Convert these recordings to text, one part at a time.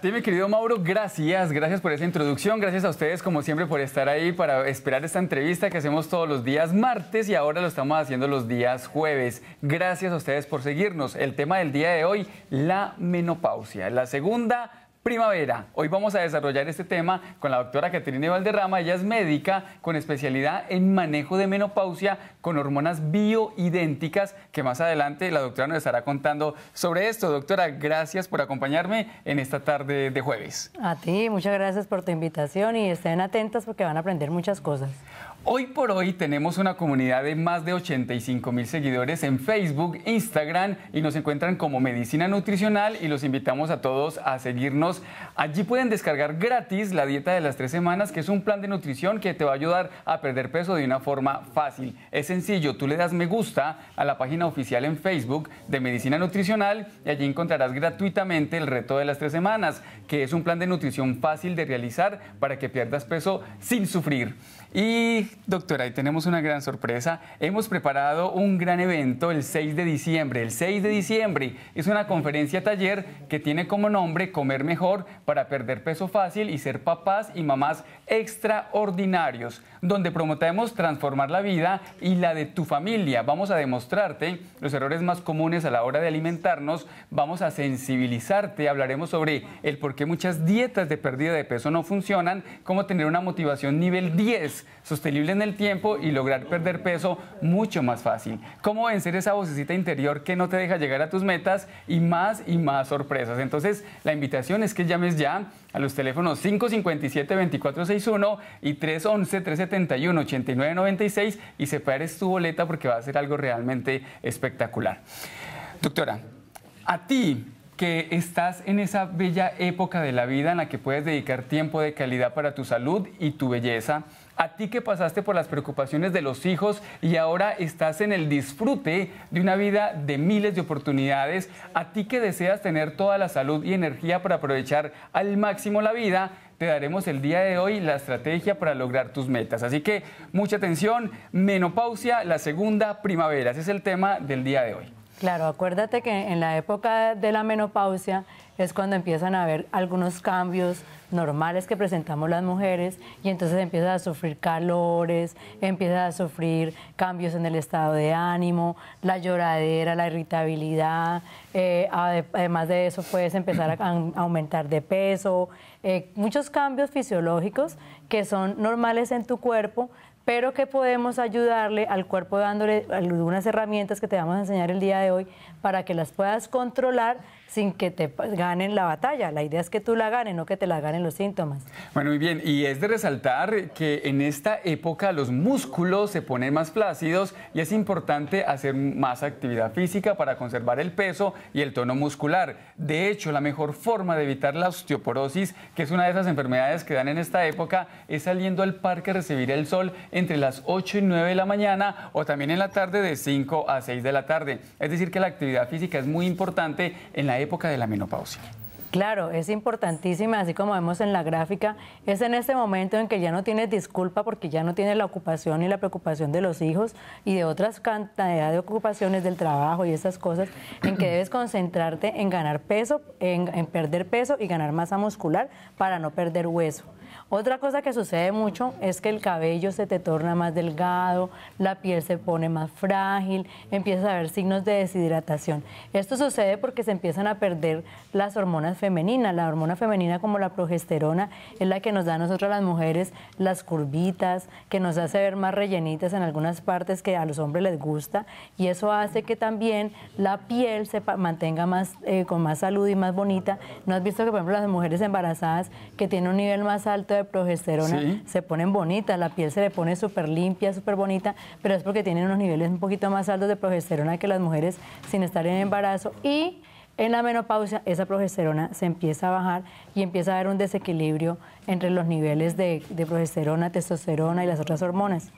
Sí, mi querido Mauro, gracias, gracias por esa introducción, gracias a ustedes como siempre por estar ahí para esperar esta entrevista que hacemos todos los días martes y ahora lo estamos haciendo los días jueves. Gracias a ustedes por seguirnos. El tema del día de hoy, la menopausia, la segunda primavera. Hoy vamos a desarrollar este tema con la doctora Caterina Valderrama. Ella es médica con especialidad en manejo de menopausia con hormonas bioidénticas, que más adelante la doctora nos estará contando sobre esto. Doctora, gracias por acompañarme en esta tarde de jueves. A ti, muchas gracias por tu invitación y estén atentas porque van a aprender muchas cosas. Hoy por hoy tenemos una comunidad de más de 85 mil seguidores en Facebook, Instagram y nos encuentran como Medicina Nutricional y los invitamos a todos a seguirnos. Allí pueden descargar gratis la dieta de las tres semanas, que es un plan de nutrición que te va a ayudar a perder peso de una forma fácil. Es sencillo, tú le das me gusta a la página oficial en Facebook de Medicina Nutricional y allí encontrarás gratuitamente el reto de las tres semanas, que es un plan de nutrición fácil de realizar para que pierdas peso sin sufrir. Y doctora, ahí tenemos una gran sorpresa. Hemos preparado un gran evento el 6 de diciembre. El 6 de diciembre es una conferencia taller que tiene como nombre Comer mejor para perder peso fácil y ser papás y mamás extraordinarios, donde prometemos transformar la vida y la de tu familia. Vamos a demostrarte los errores más comunes a la hora de alimentarnos, vamos a sensibilizarte, hablaremos sobre el por qué muchas dietas de pérdida de peso no funcionan, cómo tener una motivación nivel 10 sostenible en el tiempo y lograr perder peso mucho más fácil. Cómo vencer esa vocecita interior que no te deja llegar a tus metas y más y más sorpresas. Entonces, la invitación es que llames ya a los teléfonos 557-2461 y 311-371-8996 y separes tu boleta porque va a ser algo realmente espectacular. Doctora, a ti que estás en esa bella época de la vida en la que puedes dedicar tiempo de calidad para tu salud y tu belleza, a ti que pasaste por las preocupaciones de los hijos y ahora estás en el disfrute de una vida de miles de oportunidades, a ti que deseas tener toda la salud y energía para aprovechar al máximo la vida, te daremos el día de hoy la estrategia para lograr tus metas. Así que mucha atención, menopausia, la segunda primavera, ese es el tema del día de hoy. Claro, acuérdate que en la época de la menopausia es cuando empiezan a haber algunos cambios normales que presentamos las mujeres y entonces empieza a sufrir calores, empieza a sufrir cambios en el estado de ánimo, la lloradera, la irritabilidad, eh, además de eso puedes empezar a, aumentar de peso, eh, muchos cambios fisiológicos que son normales en tu cuerpo, pero que podemos ayudarle al cuerpo dándole algunas herramientas que te vamos a enseñar el día de hoy para que las puedas controlar sin que te ganen la batalla. La idea es que tú la ganes, no que te la ganen los síntomas. Bueno, muy bien. Y es de resaltar que en esta época los músculos se ponen más plácidos y es importante hacer más actividad física para conservar el peso y el tono muscular. De hecho, la mejor forma de evitar la osteoporosis, que es una de esas enfermedades que dan en esta época, es saliendo al parque a recibir el sol entre las 8 y 9 de la mañana o también en la tarde de 5 a 6 de la tarde. Es decir, que la actividad física es muy importante en la época de la menopausia. Claro, es importantísima, así como vemos en la gráfica, es en este momento en que ya no tienes disculpa porque ya no tienes la ocupación y la preocupación de los hijos y de otras cantidad de ocupaciones del trabajo y esas cosas, en que debes concentrarte en ganar peso, en perder peso y ganar masa muscular para no perder hueso. Otra cosa que sucede mucho es que el cabello se te torna más delgado, la piel se pone más frágil, empiezas a ver signos de deshidratación. Esto sucede porque se empiezan a perder las hormonas femeninas. La hormona femenina como la progesterona es la que nos da a nosotros las mujeres las curvitas, que nos hace ver más rellenitas en algunas partes que a los hombres les gusta y eso hace que también la piel se mantenga más eh, con más salud y más bonita. ¿No has visto que por ejemplo las mujeres embarazadas que tienen un nivel más alto de de progesterona se ponen bonitas, la piel se le pone súper limpia, súper bonita, pero es porque tienen unos niveles un poquito más altos de progesterona que las mujeres sin estar en embarazo y en la menopausia esa progesterona se empieza a bajar y empieza a haber un desequilibrio entre los niveles de, progesterona, testosterona y las otras hormonas.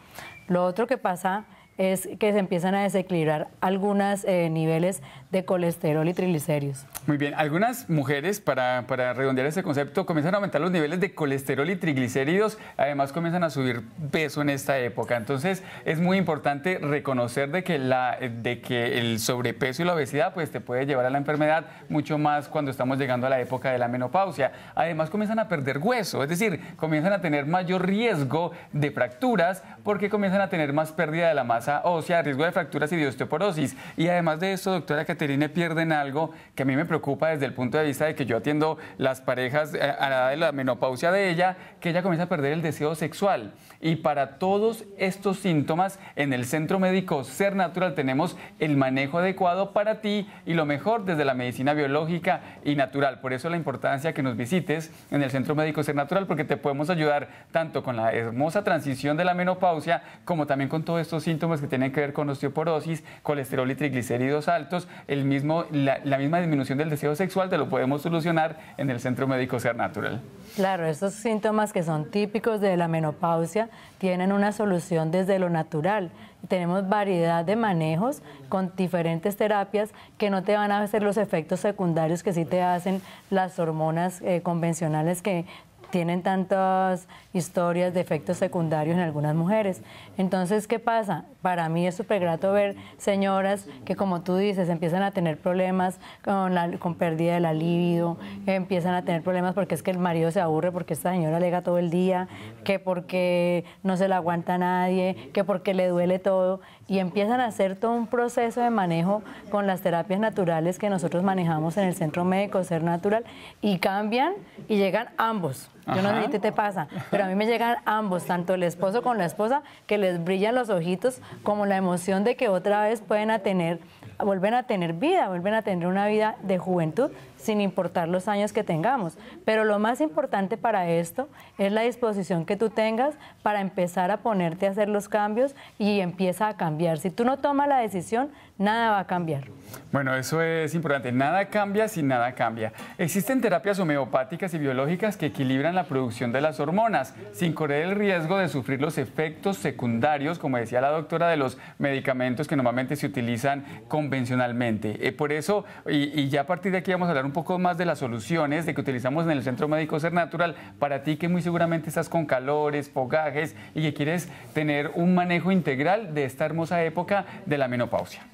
Lo otro que pasa es que se empiezan a desequilibrar algunos eh, niveles de colesterol y triglicéridos. Muy bien, algunas mujeres, para, redondear ese concepto, comienzan a aumentar los niveles de colesterol y triglicéridos, además comienzan a subir peso en esta época. Entonces, es muy importante reconocer de que, la, de que el sobrepeso y la obesidad pues, te puede llevar a la enfermedad mucho más cuando estamos llegando a la época de la menopausia. Además, comienzan a perder hueso, es decir, comienzan a tener mayor riesgo de fracturas porque comienzan a tener más pérdida de la masa ósea, riesgo de fracturas y de osteoporosis. Y además de eso, doctora, pierden algo que a mí me preocupa desde el punto de vista de que yo atiendo las parejas eh, a la edad de la menopausia de ella, que ella comienza a perder el deseo sexual. Y para todos estos síntomas, en el Centro Médico Ser Natural tenemos el manejo adecuado para ti y lo mejor desde la medicina biológica y natural. Por eso la importancia que nos visites en el Centro Médico Ser Natural, porque te podemos ayudar tanto con la hermosa transición de la menopausia como también con todos estos síntomas que tienen que ver con osteoporosis, colesterol y triglicéridos altos, el mismo, la, misma disminución del deseo sexual te lo podemos solucionar en el Centro Médico Ser Natural. Claro, estos síntomas que son típicos de la menopausia tienen una solución desde lo natural. Tenemos variedad de manejos con diferentes terapias que no te van a hacer los efectos secundarios que sí te hacen las hormonas eh, convencionales que tienen tantas historias de efectos secundarios en algunas mujeres. Entonces, ¿qué pasa? Para mí es súper grato ver señoras que, como tú dices, empiezan a tener problemas con, con pérdida de la libido, empiezan a tener problemas porque es que el marido se aburre porque esta señora alega todo el día, que porque no se la aguanta nadie, que porque le duele todo, y empiezan a hacer todo un proceso de manejo con las terapias naturales que nosotros manejamos en el Centro Médico Ser Natural, y cambian y llegan ambos. Yo no sé qué te pasa, pero a mí me llegan ambos, tanto el esposo con la esposa, que les brillan los ojitos como la emoción de que otra vez pueden a tener, vuelven a tener vida, vuelven a tener una vida de juventud, sin importar los años que tengamos. Pero lo más importante para esto es la disposición que tú tengas para empezar a ponerte a hacer los cambios y empieza a cambiar. Si tú no tomas la decisión, nada va a cambiar. Bueno, eso es importante. Nada cambia si nada cambia. Existen terapias homeopáticas y biológicas que equilibran la producción de las hormonas sin correr el riesgo de sufrir los efectos secundarios, como decía la doctora, de los medicamentos que normalmente se utilizan convencionalmente. Eh, por eso, y, ya a partir de aquí vamos a hablar un un poco más de las soluciones de que utilizamos en el Centro Médico Ser Natural para ti que muy seguramente estás con calores, fogajes y que quieres tener un manejo integral de esta hermosa época de la menopausia.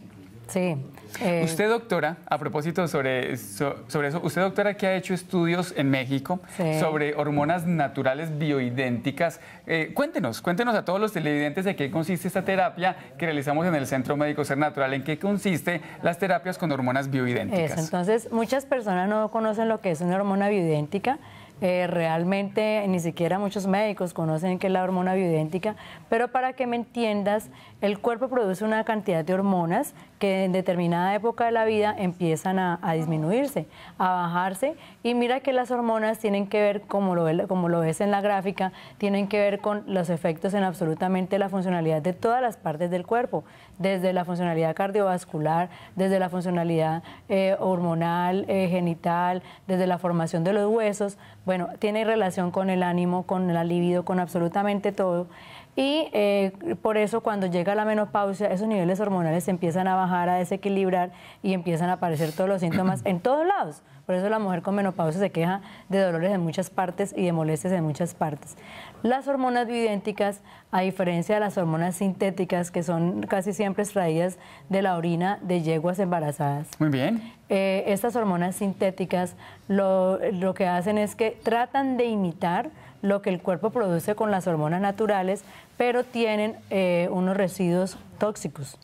Sí. Eh. Usted, doctora, a propósito sobre, eso, usted, doctora, que ha hecho estudios en México sobre hormonas naturales bioidénticas, eh, cuéntenos, cuéntenos a todos los televidentes de qué consiste esta terapia que realizamos en el Centro Médico Ser Natural, en qué consiste las terapias con hormonas bioidénticas. entonces, muchas personas no conocen lo que es una hormona bioidéntica. Eh, realmente ni siquiera muchos médicos conocen que es la hormona bioidéntica, pero para que me entiendas, el cuerpo produce una cantidad de hormonas que en determinada época de la vida empiezan a, disminuirse, a bajarse, y mira que las hormonas tienen que ver, como lo, como lo ves en la gráfica, tienen que ver con los efectos en absolutamente la funcionalidad de todas las partes del cuerpo, desde la funcionalidad cardiovascular, desde la funcionalidad eh, hormonal, eh, genital, desde la formación de los huesos, bueno, tiene relación con el ánimo, con la libido, con absolutamente todo. Y eh, por eso cuando llega la menopausia, esos niveles hormonales se empiezan a bajar, a desequilibrar y empiezan a aparecer todos los síntomas en todos lados. Por eso la mujer con menopausia se queja de dolores en muchas partes y de molestias en muchas partes. Las hormonas bioidénticas, a diferencia de las hormonas sintéticas, que son casi siempre extraídas de la orina de yeguas embarazadas. Muy bien. Eh, estas hormonas sintéticas lo, lo que hacen es que tratan de imitar lo que el cuerpo produce con las hormonas naturales, pero tienen eh, unos residuos tóxicos.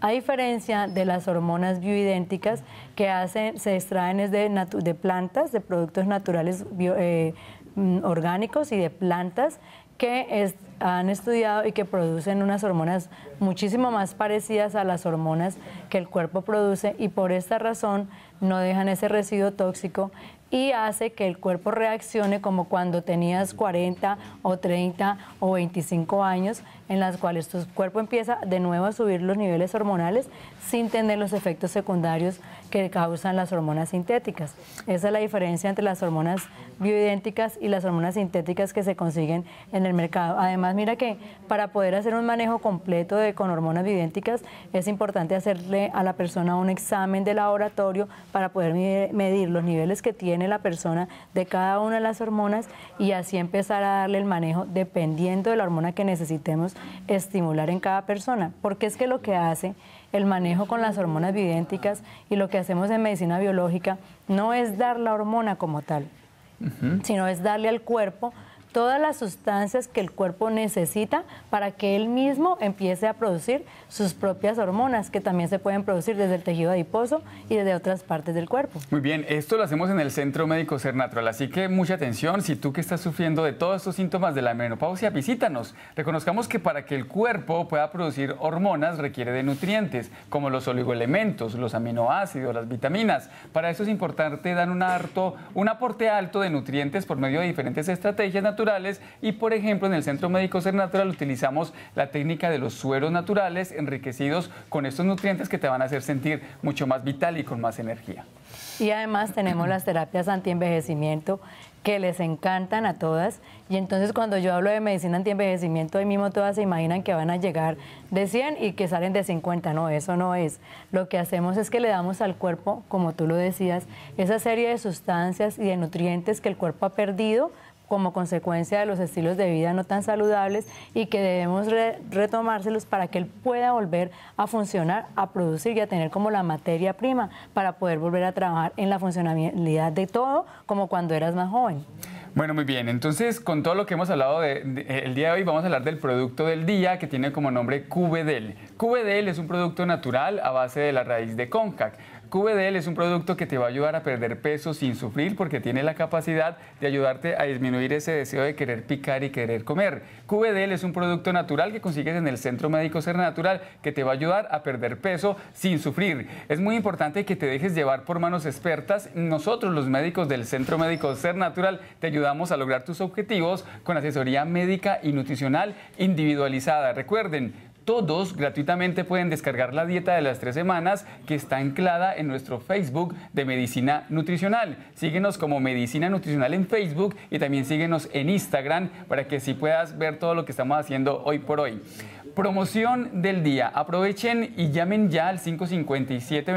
A diferencia de las hormonas bioidénticas que hacen, se extraen de, plantas, de productos naturales eh, mm, orgánicos y de plantas que han estudiado y que producen unas hormonas muchísimo más parecidas a las hormonas que el cuerpo produce y por esta razón no dejan ese residuo tóxico y hace que el cuerpo reaccione como cuando tenías 40 o 30 o 25 años en las cuales tu cuerpo empieza de nuevo a subir los niveles hormonales sin tener los efectos secundarios que causan las hormonas sintéticas. Esa es la diferencia entre las hormonas bioidénticas y las hormonas sintéticas que se consiguen en el mercado. Además, mira que para poder hacer un manejo completo de, con hormonas bioidénticas es importante hacerle a la persona un examen de laboratorio para poder medir los niveles que tiene la persona de cada una de las hormonas y así empezar a darle el manejo dependiendo de la hormona que necesitemos estimular en cada persona, porque es que lo que hace el manejo con las hormonas bioidénticas y lo que hacemos en medicina biológica no es dar la hormona como tal, sino es darle al cuerpo todas las sustancias que el cuerpo necesita para que él mismo empiece a producir sus propias hormonas, que también se pueden producir desde el tejido adiposo y desde otras partes del cuerpo. Muy bien, esto lo hacemos en el Centro Médico Ser Natural, así que mucha atención, si tú que estás sufriendo de todos estos síntomas de la menopausia, visítanos. Reconozcamos que para que el cuerpo pueda producir hormonas requiere de nutrientes, como los oligoelementos, los aminoácidos, las vitaminas. Para eso es importante dar un, harto, un aporte alto de nutrientes por medio de diferentes estrategias naturales y, por ejemplo, en el Centro Médico Ser Natural utilizamos la técnica de los sueros naturales enriquecidos con estos nutrientes que te van a hacer sentir mucho más vital y con más energía. Y además tenemos las terapias antienvejecimiento que les encantan a todas. Y entonces cuando yo hablo de medicina antienvejecimiento, de mismo todas se imaginan que van a llegar de 100 y que salen de 50. No, eso no es. Lo que hacemos es que le damos al cuerpo, como tú lo decías, esa serie de sustancias y de nutrientes que el cuerpo ha perdido como consecuencia de los estilos de vida no tan saludables y que debemos retomárselos para que él pueda volver a funcionar, a producir y a tener como la materia prima para poder volver a trabajar en la funcionalidad de todo como cuando eras más joven. Bueno, muy bien. Entonces, con todo lo que hemos hablado del eh, el día de hoy, vamos a hablar del producto del día que tiene como nombre QVDL. QVDL es un producto natural a base de la raíz de concac. QBDL es un producto que te va a ayudar a perder peso sin sufrir porque tiene la capacidad de ayudarte a disminuir ese deseo de querer picar y querer comer. QBDL es un producto natural que consigues en el Centro Médico Ser Natural que te va a ayudar a perder peso sin sufrir. Es muy importante que te dejes llevar por manos expertas. Nosotros los médicos del Centro Médico Ser Natural te ayudamos a lograr tus objetivos con asesoría médica y nutricional individualizada. Recuerden, todos gratuitamente pueden descargar la dieta de las tres semanas que está anclada en nuestro Facebook de Medicina Nutricional. Síguenos como Medicina Nutricional en Facebook y también síguenos en Instagram para que si puedas ver todo lo que estamos haciendo hoy por hoy. Promoción del día. Aprovechen y llamen ya al 557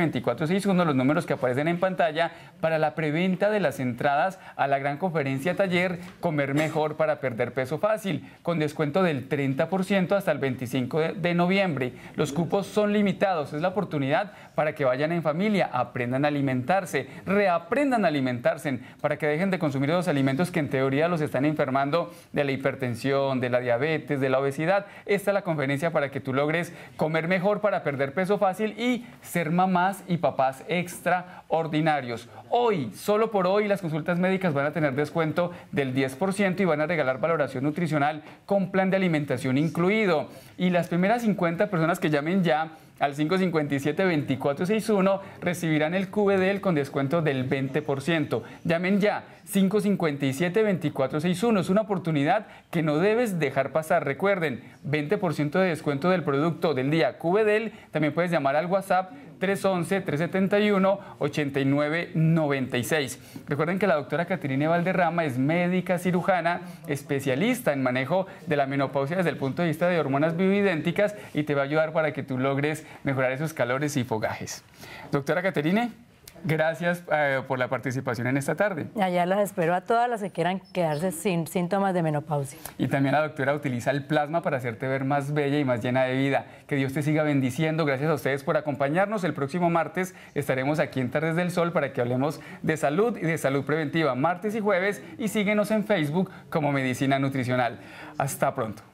de los números que aparecen en pantalla, para la preventa de las entradas a la gran conferencia taller Comer Mejor para Perder Peso Fácil, con descuento del 30% hasta el 25 de noviembre. Los cupos son limitados, es la oportunidad para que vayan en familia, aprendan a alimentarse, reaprendan a alimentarse, para que dejen de consumir los alimentos que en teoría los están enfermando de la hipertensión, de la diabetes, de la obesidad. Esta la conferencia para que tú logres comer mejor para perder peso fácil y ser mamás y papás extraordinarios. Hoy, solo por hoy, las consultas médicas van a tener descuento del 10% y van a regalar valoración nutricional con plan de alimentación incluido. Y las primeras 50 personas que llamen ya al 557-2461 recibirán el QBDL con descuento del 20%. Llamen ya 557-2461. Es una oportunidad que no debes dejar pasar. Recuerden, 20% de descuento del producto del día QBDL. También puedes llamar al WhatsApp 311-371-8996. Recuerden que la doctora Caterine Valderrama es médica cirujana, especialista en manejo de la menopausia desde el punto de vista de hormonas bioidénticas y te va a ayudar para que tú logres mejorar esos calores y fogajes. Doctora Caterine. Gracias eh, por la participación en esta tarde. Allá las espero a todas las que quieran quedarse sin síntomas de menopausia. Y también la doctora utiliza el plasma para hacerte ver más bella y más llena de vida. Que Dios te siga bendiciendo. Gracias a ustedes por acompañarnos. El próximo martes estaremos aquí en Tardes del Sol para que hablemos de salud y de salud preventiva martes y jueves y síguenos en Facebook como Medicina Nutricional. Hasta pronto.